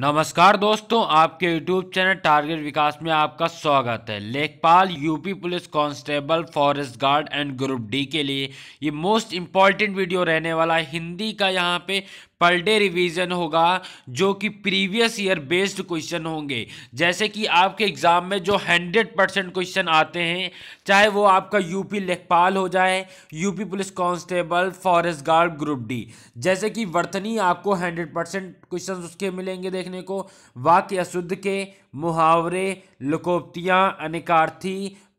नमस्कार दोस्तों आपके यूट्यूब चैनल टारगेट विकास में आपका स्वागत है लेखपाल UP police constable forest guard and group D के लिए ये मोस्ट इम्पॉर्टेंट वीडियो रहने वाला है हिंदी का यहाँ पे पर डे रिवीजन होगा जो कि प्रीवियस ईयर बेस्ड क्वेश्चन होंगे जैसे कि आपके एग्जाम में जो हंड्रेड परसेंट क्वेश्चन आते हैं चाहे वो आपका यूपी लेखपाल हो जाए UP police constable forest guard group D जैसे कि वर्तनी आपको हंड्रेड परसेंट क्वेश्चन उसके मिलेंगे देखने को वाक्य अशुद्ध के मुहावरे लुकोपतियाँ अनिकार्थी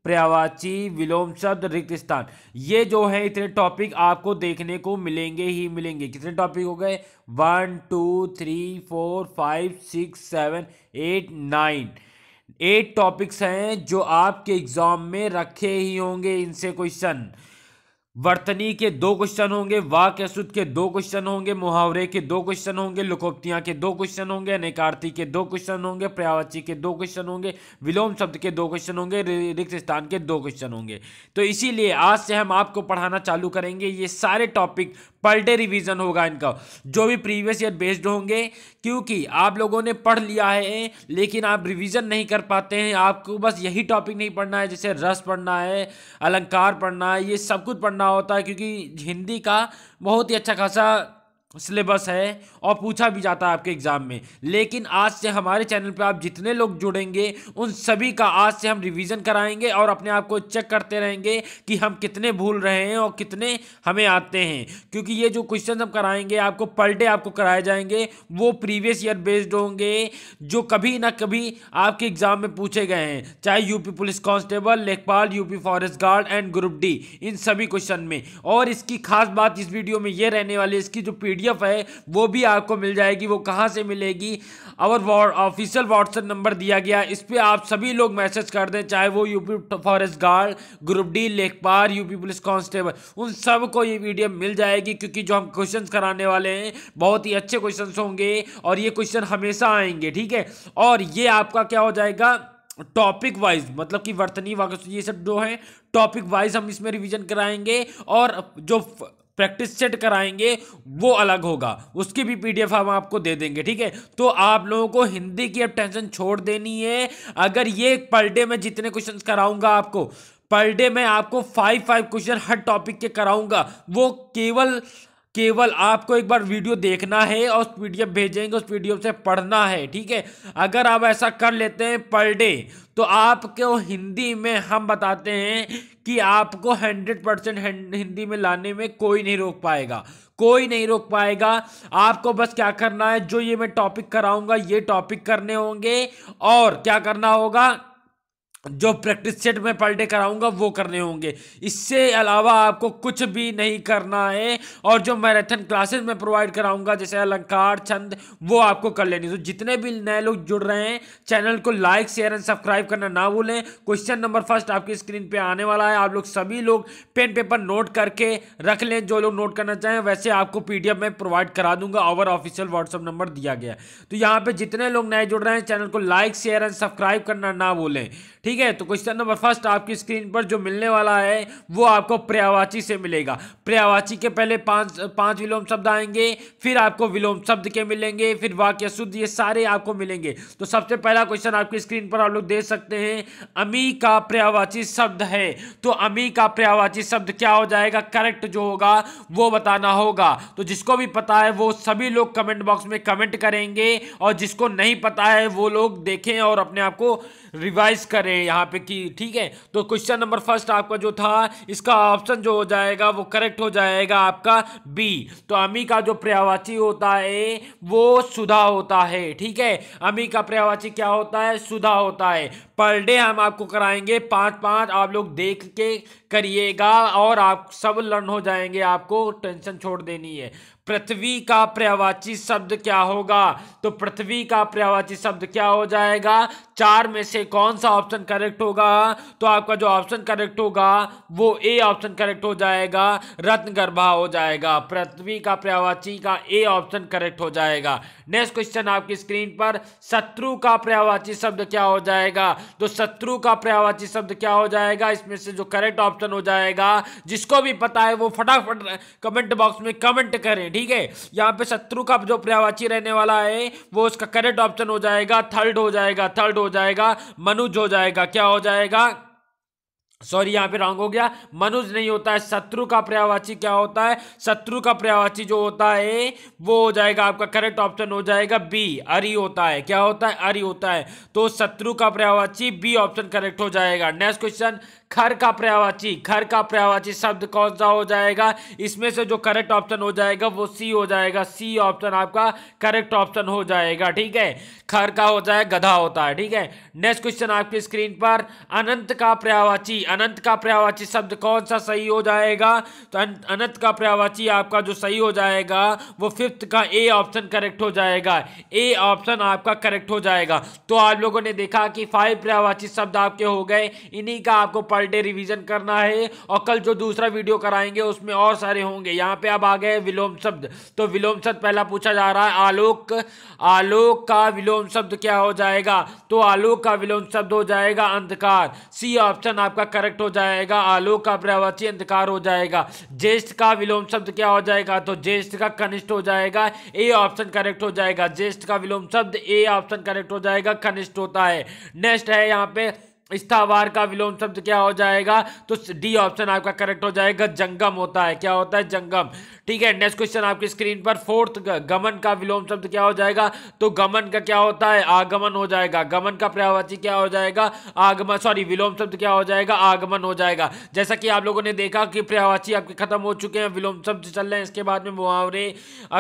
प्रयावाची विलोम शब्द रिक्त स्थान ये जो है इतने टॉपिक आपको देखने को मिलेंगे ही मिलेंगे कितने टॉपिक हो गए one two three four five six seven eight nine eight topics हैं जो आपके एग्ज़ाम में रखे ही होंगे इनसे क्वेश्चन वर्तनी के दो क्वेश्चन होंगे वाक्य अशुद्ध के दो क्वेश्चन होंगे मुहावरे के दो क्वेश्चन होंगे लुकोप्तिया के दो क्वेश्चन होंगे अनेकार्थी के दो क्वेश्चन होंगे प्रयावची के दो क्वेश्चन होंगे विलोम शब्द के दो क्वेश्चन होंगे रिक्त स्थान के दो क्वेश्चन होंगे तो इसीलिए आज से हम आपको पढ़ाना चालू करेंगे ये सारे टॉपिक पर डे रिविजन होगा इनका जो भी प्रीवियस ईयर बेस्ड होंगे क्योंकि आप लोगों ने पढ़ लिया है लेकिन आप रिविजन नहीं कर पाते हैं आपको बस यही टॉपिक नहीं पढ़ना है जैसे रस पढ़ना है अलंकार पढ़ना है ये सब कुछ पढ़ना होता है क्योंकि हिंदी का बहुत ही अच्छा खासा सिलेबस है और पूछा भी जाता है आपके एग्ज़ाम में लेकिन आज से हमारे चैनल पर आप जितने लोग जुड़ेंगे उन सभी का आज से हम रिवीजन कराएंगे और अपने आप को चेक करते रहेंगे कि हम कितने भूल रहे हैं और कितने हमें आते हैं क्योंकि ये जो क्वेश्चन हम कराएंगे आपको पर डे आपको कराए जाएंगे वो प्रीवियस ईयर बेस्ड होंगे जो कभी ना कभी आपके एग्ज़ाम में पूछे गए हैं चाहे यूपी पुलिस कांस्टेबल लेखपाल UP forest guard and group D इन सभी क्वेश्चन में और इसकी खास बात इस वीडियो में ये रहने वाली है इसकी जो पी पीडीएफ है वो भी आपको मिल जाएगी वो कहाँ से मिलेगी और ऑफिशियल व्हाट्सएप नंबर दिया गया इस पर आप सभी लोग मैसेज कर दें चाहे वो UP forest guard group D लेखपाल यूपी पुलिस कांस्टेबल उन सबको ये वीडियो मिल जाएगी क्योंकि जो हम क्वेश्चन कराने वाले हैं बहुत ही अच्छे क्वेश्चन होंगे और ये क्वेश्चन हमेशा आएंगे ठीक है और ये आपका क्या हो जाएगा टॉपिक वाइज मतलब कि वर्तनी वाक्य ये सब जो है टॉपिक वाइज हम इसमें रिवीजन कराएंगे और जो प्रैक्टिस सेट कराएंगे वो अलग होगा उसकी भी पीडीएफ हम आपको दे देंगे ठीक है तो आप लोगों को हिंदी की अब टेंशन छोड़ देनी है अगर ये पर डे में जितने क्वेश्चन कराऊंगा आपको पर डे में आपको फाइव फाइव क्वेश्चन हर टॉपिक के कराऊंगा वो केवल केवल आपको एक बार वीडियो देखना है और पीडीएफ भेजेंगे उस पीडीएफ से पढ़ना है ठीक है अगर आप ऐसा कर लेते हैं पर डे तो आपको हिंदी में हम बताते हैं कि आपको 100 परसेंट हिंदी में लाने में कोई नहीं रोक पाएगा कोई नहीं रोक पाएगा आपको बस क्या करना है जो ये मैं टॉपिक कराऊंगा ये टॉपिक करने होंगे और क्या करना होगा जो प्रैक्टिस सेट में पर डे कराऊंगा वो करने होंगे इससे अलावा आपको कुछ भी नहीं करना है और जो मैराथन क्लासेस में प्रोवाइड कराऊंगा जैसे अलंकार छंद वो आपको कर लेनी तो जितने भी नए लोग जुड़ रहे हैं चैनल को लाइक शेयर एंड सब्सक्राइब करना ना भूलें क्वेश्चन नंबर फर्स्ट आपकी स्क्रीन पर आने वाला है आप लोग सभी लोग पेन पेपर नोट करके रख लें जो लोग नोट करना चाहें वैसे आपको पी में प्रोवाइड करा दूंगा और ऑफिशियल व्हाट्सअप नंबर दिया गया तो यहाँ पर जितने लोग नए जुड़ रहे हैं चैनल को लाइक शेयर एंड सब्सक्राइब करना ना भूलें ठीक ठीक है तो क्वेश्चन नंबर फर्स्ट आपकी स्क्रीन पर जो मिलने वाला है वो आपको पर्यावाची से मिलेगा पर्यावाची के पहले पांच पांच विलोम शब्द आएंगे फिर आपको विलोम शब्द के मिलेंगे फिर वाक्य शुद्ध ये सारे आपको मिलेंगे तो सबसे पहला क्वेश्चन आपकी स्क्रीन पर आप लोग देख सकते हैं अमी का पर्यावाची शब्द है तो अमी का पर्यावाची शब्द क्या हो जाएगा करेक्ट जो होगा वो बताना होगा तो जिसको भी पता है वो सभी लोग कमेंट बॉक्स में कमेंट करेंगे और जिसको नहीं पता है वो लोग देखें और अपने आप को रिवाइज करें हैं यहाँ पे कि ठीक है तो क्वेश्चन नंबर फर्स्ट आपका जो था इसका ऑप्शन जो हो जाएगा वो करेक्ट हो जाएगा आपका बी तो अमी का जो पर्यावाची होता है वो सुधा होता है ठीक है अमी का पर्यावाची क्या होता है सुधा होता है पर डे हम आपको कराएंगे पाँच पाँच आप लोग देख के करिएगा और आप सब लर्न हो जाएंगे आपको टेंशन छोड़ देनी है पृथ्वी का पर्यावाची शब्द क्या होगा तो पृथ्वी का पर्यावाची शब्द क्या हो जाएगा चार में से कौन सा ऑप्शन करेक्ट होगा तो आपका जो ऑप्शन करेक्ट होगा वो ए ऑप्शन करेक्ट हो जाएगा रत्न गर्भा हो जाएगा पृथ्वी का पर्यावाची का ए ऑप्शन करेक्ट हो जाएगा नेक्स्ट क्वेश्चन आपकी स्क्रीन पर शत्रु का पर्यावाची शब्द क्या हो जाएगा तो शत्रु का पर्यावाची शब्द क्या हो जाएगा इसमें से जो करेक्ट ऑप्शन हो जाएगा जिसको भी पता है वो फटाफट कमेंट बॉक्स में कमेंट करें ठीक है यहाँ पे शत्रु का जो पर्यावाची रहने वाला है वो उसका करेक्ट ऑप्शन हो जाएगा थर्ड हो जाएगा थर्ड हो जाएगा मनुज हो जाएगा क्या हो जाएगा सॉरी यहाँ पे रॉन्ग हो गया मनुज नहीं होता है शत्रु का पर्यावाची क्या होता है शत्रु का पर्यावाची जो होता है वो हो जाएगा आपका करेक्ट ऑप्शन हो जाएगा बी अरि होता है क्या होता है अरि होता है तो शत्रु का पर्यावाची बी ऑप्शन करेक्ट हो जाएगा नेक्स्ट क्वेश्चन खर का पर्यावाची खर का पर्यावाची शब्द कौन सा हो जाएगा इसमें से जो करेक्ट ऑप्शन हो जाएगा वो सी हो जाएगा सी ऑप्शन आपका करेक्ट ऑप्शन हो जाएगा ठीक है खर का हो जाए गधा होता है ठीक है नेक्स्ट क्वेश्चन आपकी स्क्रीन पर अनंत का पर्यावाची अनंत का पर्यावाची शब्द कौन सा सही हो जाएगा तो अनंत का पर्यावाची आपका जो सही हो जाएगा वो फिफ्थ का ए ऑप्शन करेक्ट हो जाएगा ए ऑप्शन आपका करेक्ट हो जाएगा तो आप लोगों ने देखा कि फाइव पर्यावाची शब्द आपके हो गए इन्हीं का आपको पढ़ पर डे रिवीजन करना है और कल जो दूसरा वीडियो कराएंगे उसमें और सारे होंगे यहाँ पे अब आ गए विलोम शब्द तो विलोम शब्द पहला पूछा जा रहा है आलोक आलोक का विलोम शब्द क्या हो जाएगा तो आलोक का विलोम शब्द हो जाएगा अंधकार सी ऑप्शन आपका करेक्ट हो जाएगा आलोक का प्रवासी अंधकार हो जाएगा ज्येष्ठ का विलोम शब्द क्या हो जाएगा तो ज्येष्ठ का कनिष्ठ हो जाएगा ए ऑप्शन करेक्ट हो जाएगा ज्येष्ठ का विलोम शब्द ए ऑप्शन करेक्ट हो जाएगा कनिष्ठ होता है नेक्स्ट है यहाँ पे स्थावार का विलोम शब्द क्या हो जाएगा तो डी ऑप्शन आपका करेक्ट हो जाएगा जंगम होता है क्या होता है जंगम ठीक है नेक्स्ट क्वेश्चन आपकी स्क्रीन पर फोर्थ गमन का विलोम शब्द क्या हो जाएगा तो गमन का क्या होता है आगमन हो जाएगा गमन का पर्यावाची क्या हो जाएगा आगमन सॉरी विलोम शब्द क्या हो जाएगा आगमन हो जाएगा जैसा कि आप लोगों ने देखा कि पर्यावाची आपके खत्म हो चुके हैं विलोम शब्द चल रहे हैं इसके बाद में मुहावरे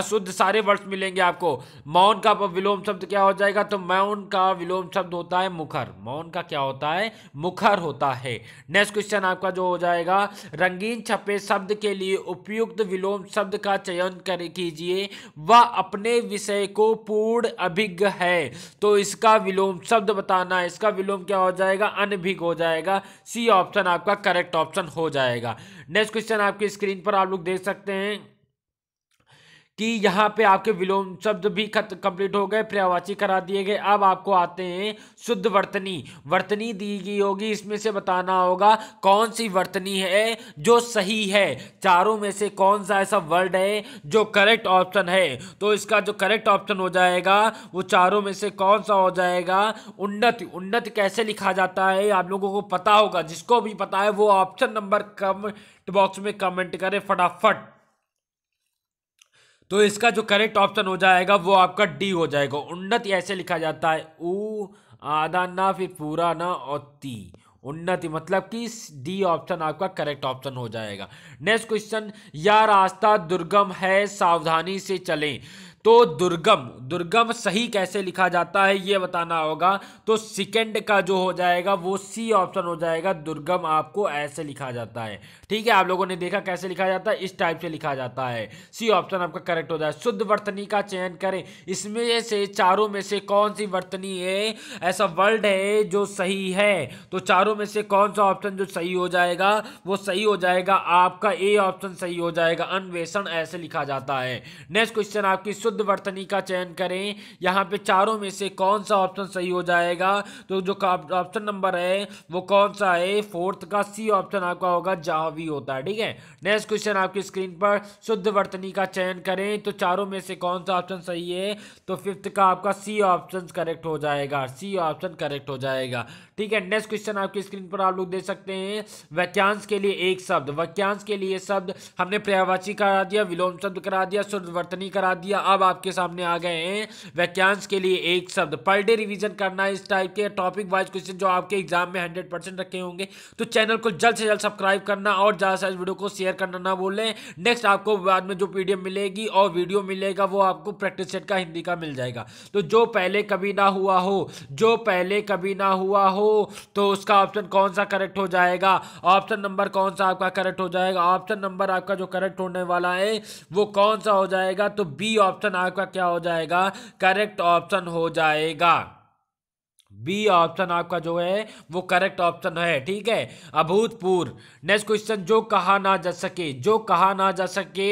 अशुद्ध सारे वर्ष मिलेंगे आपको मौन का विलोम शब्द क्या हो जाएगा तो मौन का विलोम शब्द होता है मुखर मौन का क्या होता है है मुखर होता है नेक्स्ट क्वेश्चन आपका जो हो जाएगा रंगीन छपे शब्द के लिए उपयुक्त विलोम शब्द का चयन कर कीजिए वह अपने विषय को पूर्ण अभिज्ञ है तो इसका विलोम शब्द बताना है इसका विलोम क्या हो जाएगा अनभिग हो जाएगा सी ऑप्शन आपका करेक्ट ऑप्शन हो जाएगा नेक्स्ट क्वेश्चन आपकी स्क्रीन पर आप लोग देख सकते हैं कि यहाँ पे आपके विलोम शब्द भी खत कंप्लीट हो गए प्रयावाची करा दिए गए अब आपको आते हैं शुद्ध वर्तनी वर्तनी दी गई होगी इसमें से बताना होगा कौन सी वर्तनी है जो सही है चारों में से कौन सा ऐसा वर्ड है जो करेक्ट ऑप्शन है तो इसका जो करेक्ट ऑप्शन हो जाएगा वो चारों में से कौन सा हो जाएगा उन्नत उन्नत कैसे लिखा जाता है आप लोगों को पता होगा जिसको भी पता है वो ऑप्शन नंबर कमेंट बॉक्स में कमेंट करें फटाफट तो इसका जो करेक्ट ऑप्शन हो जाएगा वो आपका डी हो जाएगा उन्नति ऐसे लिखा जाता है ऊ आधा ना फिर पूरा ना और ती उन्नति मतलब कि डी ऑप्शन आपका करेक्ट ऑप्शन हो जाएगा नेक्स्ट क्वेश्चन या रास्ता दुर्गम है सावधानी से चलें तो दुर्गम दुर्गम सही कैसे लिखा जाता है ये बताना होगा तो सेकंड का जो हो जाएगा वो सी ऑप्शन हो जाएगा दुर्गम आपको ऐसे लिखा जाता है ठीक है आप लोगों ने देखा कैसे लिखा जाता है इस टाइप से लिखा जाता है सी ऑप्शन आपका करेक्ट हो जाए शुद्ध वर्तनी का चयन करें इसमें से चारों में से कौन सी वर्तनी है ऐसा वर्ड है जो सही है तो चारों में से कौन सा ऑप्शन जो सही हो जाएगा वो सही हो जाएगा आपका ए ऑप्शन सही हो जाएगा अन्वेषण ऐसे लिखा जाता है नेक्स्ट क्वेश्चन आपकी शुद्ध वर्तनी का चयन करें यहाँ पे चारों में से कौन सा ऑप्शन सही हो जाएगा तो जो ऑप्शन नंबर है वो कौन सा है फोर्थ का सी ऑप्शन आपका होगा जावी भी होता है ठीक है नेक्स्ट क्वेश्चन आपकी स्क्रीन पर शुद्ध वर्तनी का चयन करें तो चारों में से कौन सा ऑप्शन सही है तो फिफ्थ का आपका सी ऑप्शन करेक्ट हो जाएगा सी ऑप्शन करेक्ट हो जाएगा ठीक है नेक्स्ट क्वेश्चन आपकी स्क्रीन पर आप लोग दे सकते हैं वाक्यांश के लिए एक शब्द वाक्यांश के लिए शब्द हमने पर्यावाची करा दिया विलोम शब्द करा दिया वर्तनी करा दिया अब आपके सामने आ गए हैं वाक्यांश के लिए एक शब्द पर डे रिविजन करना इस टाइप के टॉपिक वाइज क्वेश्चन जो आपके एग्जाम में हंड्रेड परसेंट रखे होंगे तो चैनल को जल्द से जल्द सब्सक्राइब करना और ज़्यादा से वीडियो को शेयर करना ना बोले नेक्स्ट आपको बाद में जो पीडीएफ मिलेगी और वीडियो मिलेगा वो आपको प्रैक्टिस सेट का हिंदी का मिल जाएगा तो जो पहले कभी ना हुआ हो जो पहले कभी ना हुआ हो हो तो उसका ऑप्शन कौन सा करेक्ट हो जाएगा ऑप्शन नंबर कौन सा आपका करेक्ट हो जाएगा ऑप्शन नंबर आपका जो करेक्ट होने वाला है वो कौन सा हो जाएगा तो बी ऑप्शन आपका क्या हो जाएगा करेक्ट ऑप्शन हो जाएगा बी ऑप्शन आपका जो है वो करेक्ट ऑप्शन है ठीक है अभूतपूर्व नेक्स्ट क्वेश्चन जो कहा ना जा सके जो कहा ना जा सके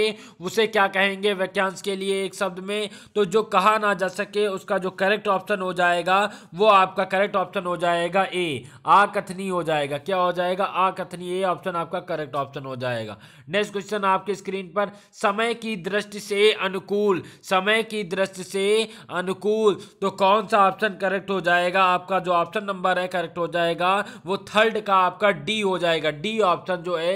उसे क्या कहेंगे वाक्यांश के लिए एक शब्द में तो जो कहा ना जा सके उसका जो करेक्ट ऑप्शन हो जाएगा वो आपका करेक्ट ऑप्शन हो जाएगा ए आ कथनी हो जाएगा क्या हो जाएगा आ कथनी ए ऑप्शन आपका करेक्ट ऑप्शन हो जाएगा नेक्स्ट क्वेश्चन आपके स्क्रीन पर समय की दृष्टि से अनुकूल समय की दृष्टि से अनुकूल तो कौन सा ऑप्शन करेक्ट हो जाएगा आपका जो ऑप्शन नंबर है करेक्ट हो जाएगा वो थर्ड का आपका डी हो जाएगा डी ऑप्शन जो है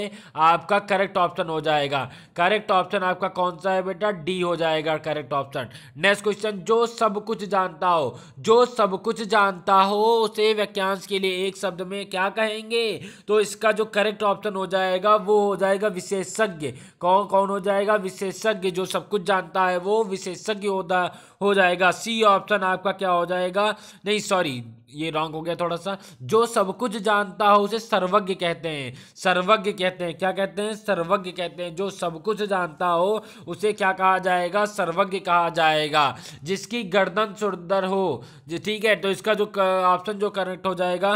आपका करेक्ट ऑप्शन हो जाएगा करेक्ट ऑप्शन आपका कौन सा है बेटा डी हो जाएगा करेक्ट ऑप्शन नेक्स्ट क्वेश्चन जो सब कुछ जानता हो जो सब कुछ जानता हो उसे वाक्यांश के लिए एक शब्द में क्या कहेंगे तो इसका जो करेक्ट ऑप्शन हो जाएगा वो हो जाएगा विशेषज्ञ कौन कौन हो जाएगा विशेषज्ञ जो सब कुछ जानता है वो विशेषज्ञ होता हो जाएगा सी ऑप्शन आपका क्या हो जाएगा नहीं सॉरी ये रॉन्ग हो गया थोड़ा सा जो सब कुछ जानता हो उसे सर्वज्ञ कहते हैं सर्वज्ञ कहते हैं क्या कहते हैं सर्वज्ञ कहते हैं जो सब कुछ जानता हो उसे क्या कहा जाएगा सर्वज्ञ कहा जाएगा जिसकी गर्दन सुंदर हो ठीक है तो इसका जो ऑप्शन जो करेक्ट हो जाएगा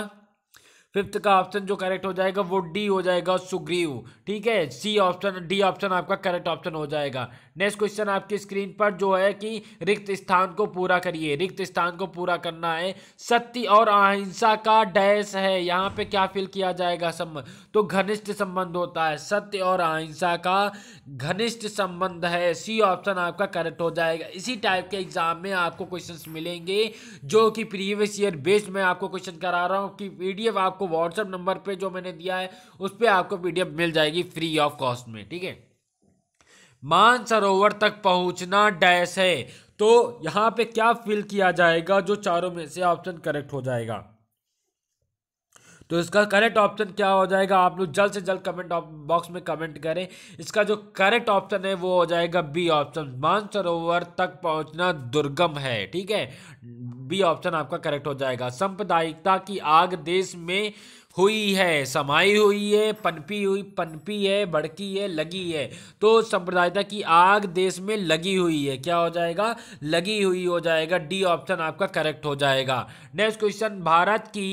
फिफ्थ का ऑप्शन जो करेक्ट हो जाएगा वो डी हो जाएगा सुग्रीव ठीक है सी ऑप्शन डी ऑप्शन आपका करेक्ट ऑप्शन हो जाएगा नेक्स्ट क्वेश्चन आपकी स्क्रीन पर जो है कि रिक्त स्थान को पूरा करिए रिक्त स्थान को पूरा करना है सत्य और अहिंसा का डैश है यहाँ पे क्या फिल किया जाएगा संबंध तो घनिष्ठ संबंध होता है सत्य और अहिंसा का घनिष्ठ संबंध है सी ऑप्शन आपका करेक्ट हो जाएगा इसी टाइप के एग्जाम में आपको क्वेश्चन मिलेंगे जो कि प्रीवियस ईयर बेस्ड में आपको क्वेश्चन करा रहा हूँ कि पी आपको व्हाट्सएप नंबर पर जो मैंने दिया है उस पर आपको पी मिल जाएगी फ्री ऑफ कॉस्ट में ठीक है मानसरोवर तक पहुंचना डैश है तो यहां पे क्या फिल किया जाएगा जो चारों में से ऑप्शन करेक्ट हो जाएगा तो इसका करेक्ट ऑप्शन क्या हो जाएगा आप लोग जल्द से जल्द कमेंट बॉक्स में कमेंट करें इसका जो करेक्ट ऑप्शन है वो हो जाएगा बी ऑप्शन मानसरोवर तक पहुंचना दुर्गम है ठीक है बी ऑप्शन आपका करेक्ट हो जाएगा सांप्रदायिकता की आग देश में हुई है समाई हुई है पनपी हुई पनपी है भड़की है लगी है तो संप्रदायता की आग देश में लगी हुई है क्या हो जाएगा लगी हुई हो जाएगा डी ऑप्शन आपका करेक्ट हो जाएगा नेक्स्ट क्वेश्चन भारत की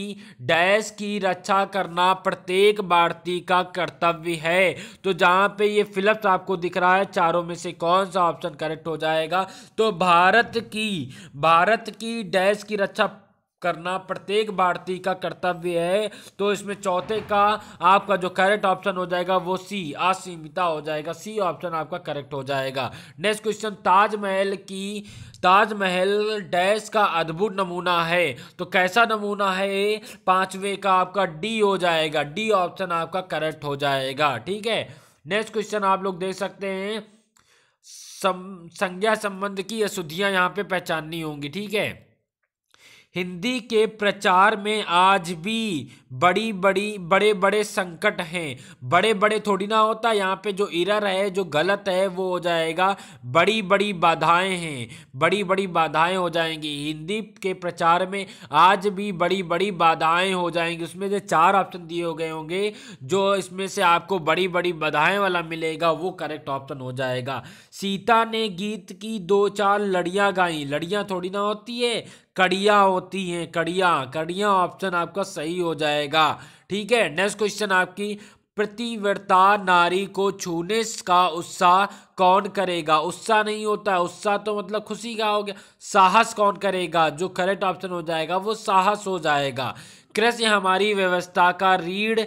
डैश की रक्षा करना प्रत्येक भारतीय का कर्तव्य है तो जहाँ पे ये फिलप्स आपको दिख रहा है चारों में से कौन सा ऑप्शन करेक्ट हो जाएगा तो भारत की भारत की डैश की रक्षा करना प्रत्येक भारतीय का कर्तव्य है तो इसमें चौथे का आपका जो करेक्ट ऑप्शन हो जाएगा वो सी असीमिता हो जाएगा सी ऑप्शन आपका करेक्ट हो जाएगा नेक्स्ट क्वेश्चन ताजमहल की ताजमहल डैश का अद्भुत नमूना है तो कैसा नमूना है पांचवे का आपका डी हो जाएगा डी ऑप्शन आपका करेक्ट हो जाएगा ठीक है नेक्स्ट क्वेश्चन आप लोग देख सकते हैं संज्ञा संबंध की अशुद्धियां यहां पे पहचाननी होंगी ठीक है हिंदी के प्रचार में आज भी बड़ी बड़ी बड़े बड़े संकट हैं बड़े बड़े थोड़ी ना होता यहाँ पे जो इरर है जो गलत है वो हो जाएगा बड़ी बड़ी बाधाएं हैं बड़ी बड़ी बाधाएं हो जाएंगी हिंदी के प्रचार में आज भी बड़ी बड़ी बाधाएं हो जाएंगी उसमें से चार ऑप्शन दिए हो गए होंगे जो इसमें से आपको बड़ी बड़ी बाधाएं वाला मिलेगा वो करेक्ट ऑप्शन हो जाएगा सीता ने गीत की दो चार लड़ियाँ गाई लड़ियाँ थोड़ी ना होती है कड़िया होती हैं कड़िया कड़िया ऑप्शन आपका सही हो जाएगा जाएगा ठीक है नेक्स्ट क्वेश्चन आपकी प्रतिवर्ता नारी को छूने का उत्साह कौन करेगा उत्साह नहीं होता है उत्साह तो मतलब खुशी का हो गया साहस कौन करेगा जो करेक्ट ऑप्शन हो जाएगा वो साहस हो जाएगा कृषि हमारी व्यवस्था का रीढ़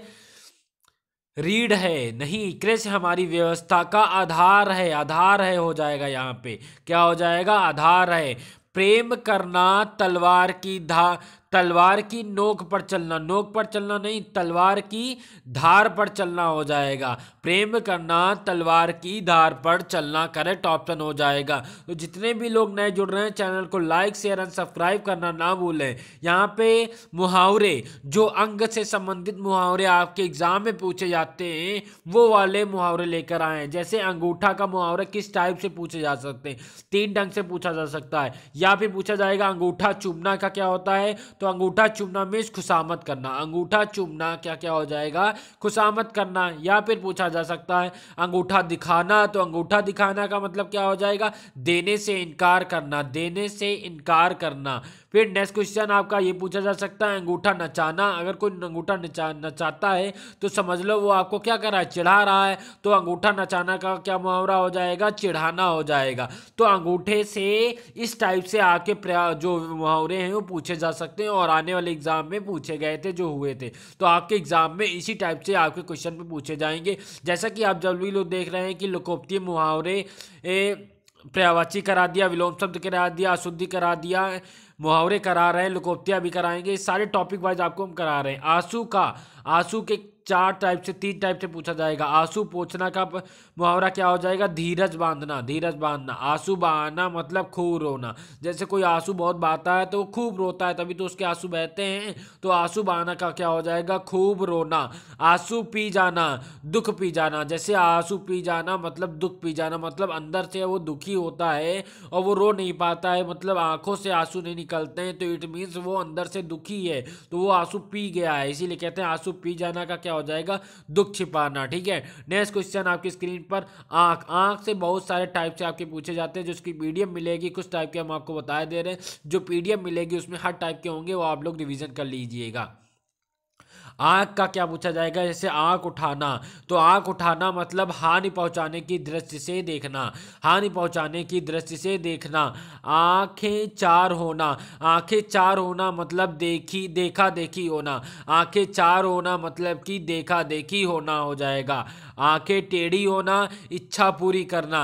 रीढ़ है नहीं कृष्य हमारी व्यवस्था का आधार है आधार है हो जाएगा यहाँ पे क्या हो जाएगा आधार है प्रेम करना तलवार की धा तलवार की नोक पर चलना नोक पर चलना नहीं तलवार की धार पर चलना हो जाएगा प्रेम करना तलवार की धार पर चलना करेक्ट ऑप्शन हो जाएगा तो जितने भी लोग नए जुड़ रहे हैं चैनल को लाइक शेयर एंड सब्सक्राइब करना ना भूलें यहाँ पे मुहावरे जो अंग से संबंधित मुहावरे आपके एग्जाम में पूछे जाते हैं वो वाले मुहावरे लेकर आए जैसे अंगूठा का मुहावरा किस टाइप से पूछे जा सकते हैं तीन ढंग से पूछा जा सकता है या फिर पूछा जाएगा अंगूठा चुभना का क्या होता है तो अंगूठा चुमना मीन्स खुशामद करना अंगूठा चुमना क्या क्या हो जाएगा खुशामद करना या फिर पूछा जा सकता है अंगूठा दिखाना तो अंगूठा दिखाना का मतलब क्या हो जाएगा देने से इनकार करना देने से इनकार करना फिर नेक्स्ट क्वेश्चन आपका ये पूछा जा सकता है अंगूठा नचाना अगर कोई अंगूठा नचा नचाता है तो समझ लो वो आपको क्या कर रहा है चिढ़ा रहा है तो अंगूठा नचाना का क्या मुहावरा हो जाएगा चिढ़ाना हो जाएगा तो अंगूठे से इस टाइप से आके जो मुहावरे हैं वो पूछे जा सकते हैं और आने वाले एग्जाम में पूछे गए थे जो हुए थे तो आपके एग्जाम में इसी टाइप से आपके क्वेश्चन भी पूछे जाएंगे जैसा कि आप जब भी लोग देख रहे हैं कि लोकोपतीय मुहावरे पर्यावाची करा दिया विलोम शब्द करा दिया अशुद्धि करा दिया मुहावरे करा रहे हैं लुकोपतिया भी कराएंगे सारे टॉपिक वाइज आपको हम करा रहे हैं आंसू का आंसू के चार टाइप से तीन टाइप से पूछा जाएगा आंसू पोछना का मुहावरा क्या हो जाएगा धीरज बांधना धीरज बांधना आंसू बहाना मतलब खूब रोना जैसे कोई आंसू बहुत बहाता है तो वो खूब रोता है तभी तो उसके आंसू बहते हैं तो आंसू बहाना का क्या हो जाएगा खूब रोना आंसू पी जाना दुख पी जाना जैसे आंसू पी जाना मतलब दुख पी जाना मतलब अंदर से वो दुखी होता है और वो रो नहीं पाता है मतलब आंखों से आंसू नहीं निकलते हैं तो इट मीन्स वो अंदर से दुखी है तो वो आंसू पी गया है इसीलिए कहते हैं आंसू पी जाना का क्या हो जाएगा दुख छिपाना ठीक है नेक्स्ट क्वेश्चन आपकी स्क्रीन पर आंख आंख से बहुत सारे टाइप से आपके पूछे जाते हैं जो उसकी पीडीएफ मिलेगी कुछ टाइप के हम आपको बताए दे रहे हैं जो पीडीएफ मिलेगी उसमें हर टाइप के होंगे वो आप लोग रिविजन कर लीजिएगा आँख का क्या पूछा जाएगा जैसे आँख उठाना तो आँख उठाना मतलब हानि पहुँचाने की दृष्टि से देखना हानि पहुँचाने की दृष्टि से देखना आँखें चार होना आँखें चार होना मतलब देखी देखा देखी होना आँखें चार होना मतलब कि देखा देखी होना हो जाएगा आँखें टेढ़ी होना इच्छा पूरी करना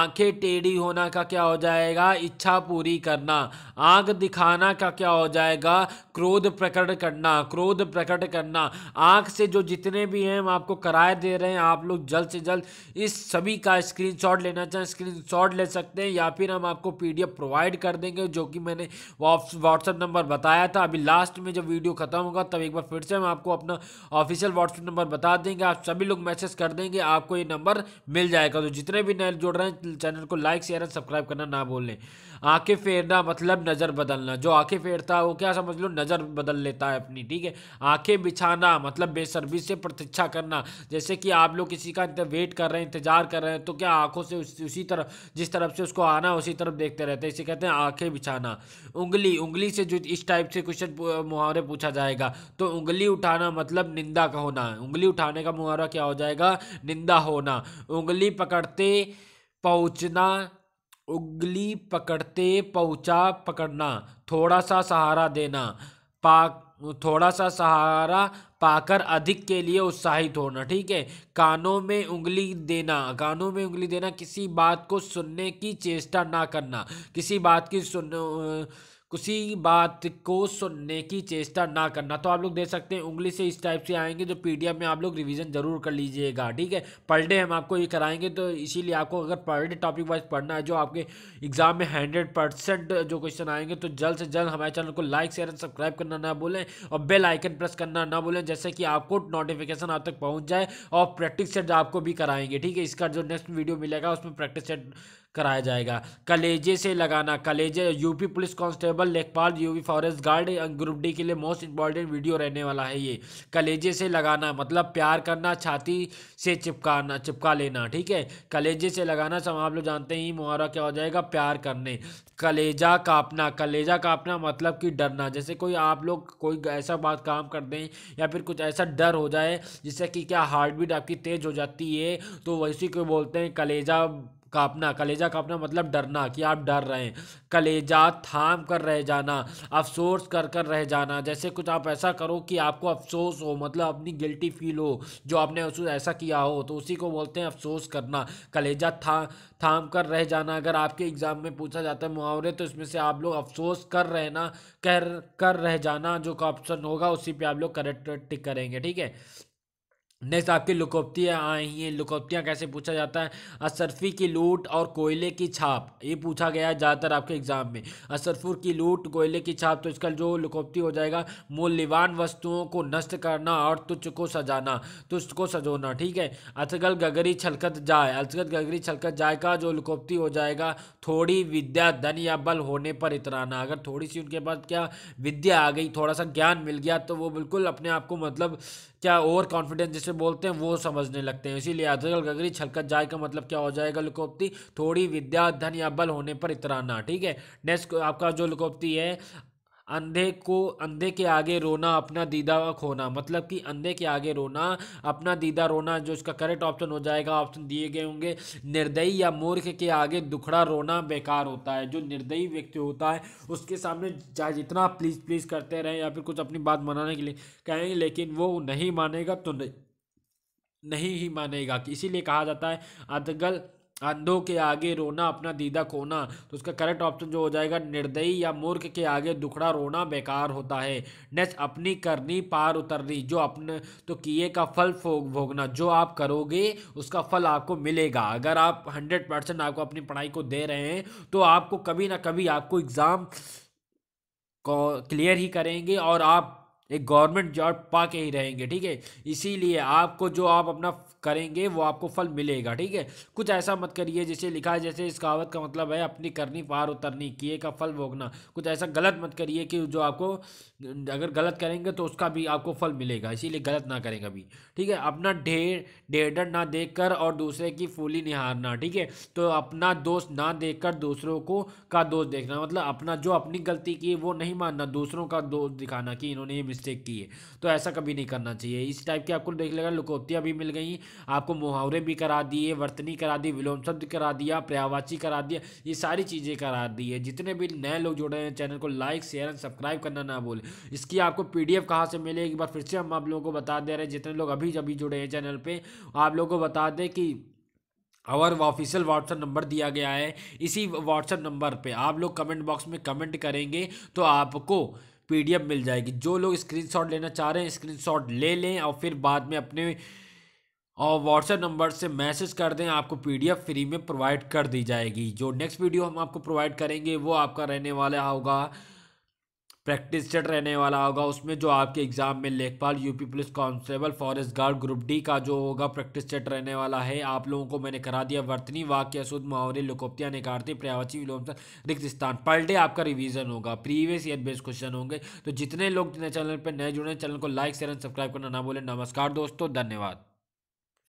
आँखें टेढ़ी होना का क्या हो जाएगा इच्छा पूरी करना आँख दिखाना का क्या हो जाएगा क्रोध प्रकट करना क्रोध प्रकट करना करना आंख से जो जितने भी हैं हम आपको कराए दे रहे हैं आप लोग जल्द से जल्द इस सभी का स्क्रीनशॉट लेना चाहें स्क्रीनशॉट ले सकते हैं या फिर हम आपको पीडीएफ प्रोवाइड कर देंगे जो कि मैंने व्हाट्सअप नंबर बताया था अभी लास्ट में जब वीडियो खत्म होगा तब एक बार फिर से हम आपको अपना ऑफिशियल व्हाट्सअप नंबर बता देंगे आप सभी लोग मैसेज कर देंगे आपको ये नंबर मिल जाएगा तो जितने भी नए जुड़ रहे हैं चैनल को लाइक शेयर एंड सब्सक्राइब करना ना भूलें आंखें फेरना मतलब नज़र बदलना जो आंखें फेरता है वो क्या समझ लो नज़र बदल लेता है अपनी ठीक है आंखें बिछाना मतलब बेसर्विस से प्रतीक्षा करना जैसे कि आप लोग किसी का वेट कर रहे हैं इंतजार कर रहे हैं तो क्या आंखों से उस, उसी तरफ जिस तरफ से उसको आना उसी तरफ देखते रहते हैं इसे कहते हैं आँखें बिछाना उंगली उंगली से जो इस टाइप से क्वेश्चन मुहावरे पूछा जाएगा तो उंगली उठाना मतलब निंदा का होना उंगली उठाने का मुहावरा क्या हो जाएगा निंदा होना उंगली पकड़ते पहुँचना उंगली पकड़ते पहुँचा पकड़ना थोड़ा सा सहारा देना पा थोड़ा सा सहारा पाकर अधिक के लिए उत्साहित होना ठीक है कानों में उंगली देना कानों में उंगली देना किसी बात को सुनने की चेष्टा ना करना किसी बात की सुन किसी बात को सुनने की चेष्टा ना करना तो आप लोग दे सकते हैं उंगली से इस टाइप से आएंगे तो पी में आप लोग रिवीजन जरूर कर लीजिएगा ठीक है पर डे हम आपको ये कराएंगे तो इसीलिए आपको अगर पर डे टॉपिक वाइज पढ़ना है जो आपके एग्जाम में हंड्रेड परसेंट जो क्वेश्चन आएंगे तो जल्द से जल्द हमारे चैनल को लाइक शेयर एंड सब्सक्राइब करना ना भूलें और बेल आइकन प्रेस करना ना भूलें जैसे कि आपको नोटिफिकेशन आप तक पहुँच जाए और प्रैक्टिस सेट आपको भी कराएंगे ठीक है इसका जो नेक्स्ट वीडियो मिलेगा उसमें प्रैक्टिस सेट कराया जाएगा कलेजे से लगाना कलेजे यूपी पुलिस कांस्टेबल लेखपाल यूपी फॉरेस्ट गार्ड अं, ग्रुप डी के लिए मोस्ट इंपॉर्टेंट वीडियो रहने वाला है ये कलेजे से लगाना मतलब प्यार करना छाती से चिपकाना चिपका लेना ठीक है कलेजे से लगाना सब आप लोग जानते ही मुहावरा क्या हो जाएगा प्यार करने कलेजा कापना कलेजा कापना मतलब कि डरना जैसे कोई आप लोग कोई ऐसा बात काम कर दें या फिर कुछ ऐसा डर हो जाए जिससे कि क्या हार्ट बीट आपकी तेज़ हो जाती है तो वैसे को बोलते हैं कलेजा कापना कलेजा कापना मतलब डरना कि आप डर रहे हैं कलेजा थाम कर रह जाना अफसोस कर कर रह जाना जैसे कुछ आप ऐसा करो कि आपको अफसोस हो मतलब अपनी गिल्टी फील हो जो आपने उस ऐसा किया हो तो उसी को बोलते हैं अफसोस करना कलेजा था थाम कर रह जाना अगर आपके एग्ज़ाम में पूछा जाता है मुहावरे तो इसमें से आप लोग अफसोस कर रहना कर कर रह जाना जो ऑप्शन होगा उसी पर आप लोग करेक्ट टिक करेंगे ठीक है नेक्स्ट आपकी लुकोप्तियाँ आई हैं लुकोप्तियाँ कैसे पूछा जाता है असरफी की लूट और कोयले की छाप ये पूछा गया है ज़्यादातर आपके एग्जाम में असरफुर की लूट कोयले की छाप तो इसका जो लुकोप्ती हो जाएगा मूल्यवान वस्तुओं को नष्ट करना और तुच्छ को सजाना तुच्छ को सजोना ठीक है अथगल गगरी छलकत जाए अथगल गगरी छलकत जाय का जो लुकोप्ती हो जाएगा थोड़ी विद्या धन या बल होने पर इतराना अगर थोड़ी सी उनके पास क्या विद्या आ गई थोड़ा सा ज्ञान मिल गया तो वो बिल्कुल अपने आप को मतलब क्या ओवर कॉन्फिडेंस जिसे बोलते हैं वो समझने लगते हैं इसीलिए अदल गगरी छलकत जाए का मतलब क्या हो जाएगा लुकोप्ती थोड़ी विद्या धन या बल होने पर इतराना ठीक है नेक्स्ट आपका जो लुकोप्ती है अंधे को अंधे के आगे रोना अपना दीदा खोना मतलब कि अंधे के आगे रोना अपना दीदा रोना जो इसका करेक्ट ऑप्शन हो जाएगा ऑप्शन दिए गए होंगे निर्दयी या मूर्ख के आगे दुखड़ा रोना बेकार होता है जो निर्दयी व्यक्ति होता है उसके सामने चाहे जितना प्लीज़ प्लीज़ करते रहें या फिर कुछ अपनी बात मनाने के लिए कहेंगे लेकिन वो नहीं मानेगा तो नहीं नहीं ही मानेगा इसीलिए कहा जाता है अदगल अंधों के आगे रोना अपना दीदा खोना तो उसका करेक्ट ऑप्शन जो हो जाएगा निर्दयी या मूर्ख के आगे दुखड़ा रोना बेकार होता है नेक्स्ट अपनी करनी पार उतरनी जो अपने तो किए का फल भोगना जो आप करोगे उसका फल आपको मिलेगा अगर आप हंड्रेड परसेंट आपको अपनी पढ़ाई को दे रहे हैं तो आपको कभी ना कभी आपको एग्ज़ाम क्लियर ही करेंगे और आप एक गवर्नमेंट जॉब पा के ही रहेंगे ठीक है इसीलिए आपको जो आप अपना करेंगे वो आपको फल मिलेगा ठीक है कुछ ऐसा मत करिए जैसे लिखा है जैसे इस कहावत का मतलब है अपनी करनी पार उतरनी किए का फल भोगना कुछ ऐसा गलत मत करिए कि जो आपको अगर गलत करेंगे तो उसका भी आपको फल मिलेगा इसीलिए गलत ना करें कभी ठीक है अपना ढेर ढेर ना देख कर और दूसरे की फूली निहारना ठीक है तो अपना दोस्त ना देख कर दूसरों को का दोस्त देखना मतलब अपना जो अपनी गलती की वो नहीं मानना दूसरों का दोस्त दिखाना कि इन्होंने ये मिस्टेक की है तो ऐसा कभी नहीं करना चाहिए इस टाइप की आपको देख लेगा लुकोतियाँ भी मिल गई आपको मुहावरे भी करा दिए वर्तनी करा दी विलोम शब्द करा दिया पर्यावाची करा दिया ये सारी चीज़ें करा दी है जितने भी नए लोग जुड़े हैं चैनल को लाइक शेयर एंड सब्सक्राइब करना ना भूलें इसकी आपको पी डी कहाँ से मिले एक बार फिर से हम आप लोगों को बता दे रहे हैं जितने लोग अभी अभी जुड़े हैं चैनल पर आप लोगों को बता दें कि और ऑफिशियल व्हाट्सअप नंबर दिया गया है इसी व्हाट्सअप नंबर पे आप लोग कमेंट बॉक्स में कमेंट करेंगे तो आपको पीडीएफ मिल जाएगी जो लोग स्क्रीनशॉट लेना चाह रहे हैं स्क्रीनशॉट ले लें और फिर बाद में अपने और व्हाट्सएप नंबर से मैसेज कर दें आपको पीडीएफ फ्री में प्रोवाइड कर दी जाएगी जो नेक्स्ट वीडियो हम आपको प्रोवाइड करेंगे वो आपका रहने वाला होगा प्रैक्टिस सेट रहने वाला होगा उसमें जो आपके एग्ज़ाम में लेखपाल UP police constable forest guard group D का जो होगा प्रैक्टिस सेट रहने वाला है आप लोगों को मैंने करा दिया वर्तनी वाक्य शुद्ध मुहावरे ने निकारती प्रयावची विलोम रिक्त स्थान पर डे आपका रिविजन होगा प्रीवियस ईयर बेस्ड क्वेश्चन होंगे तो जितने लोग चैनल पर नए जुड़े चैनल को लाइक शेयर एंड सब्सक्राइब करना ना बोले नमस्कार दोस्तों धन्यवाद